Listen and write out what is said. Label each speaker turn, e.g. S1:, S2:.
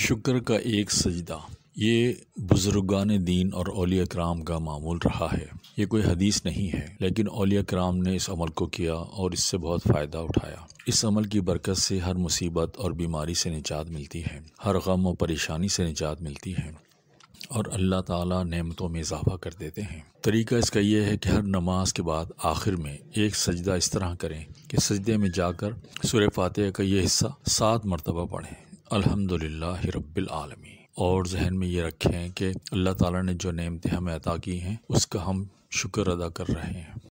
S1: शुक्र का एक सजदा ये बुज़ुर्गान दीन और अलिया कराम का मामूल रहा है ये कोई हदीस नहीं है लेकिन अलिया कराम ने इस अमल को किया और इससे बहुत फ़ायदा उठाया इस अमल की बरकत से हर मुसीबत और बीमारी से निजात मिलती है हर गम और परेशानी से निजात मिलती है और अल्लाह ताला नेमतों में इजाफा कर देते हैं तरीका इसका यह है कि हर नमाज के बाद आखिर में एक सजदा इस तरह करें कि सजदे में जाकर सुर फातह का यह हिस्सा सात मरतबा पढ़ें अल्हम्दुलिल्लाह रब्बिल आलमी और जहन में ये रखें कि अल्लाह ताला ने जो नेमतें हमें अदा की हैं उसका हम शुक्र अदा कर रहे हैं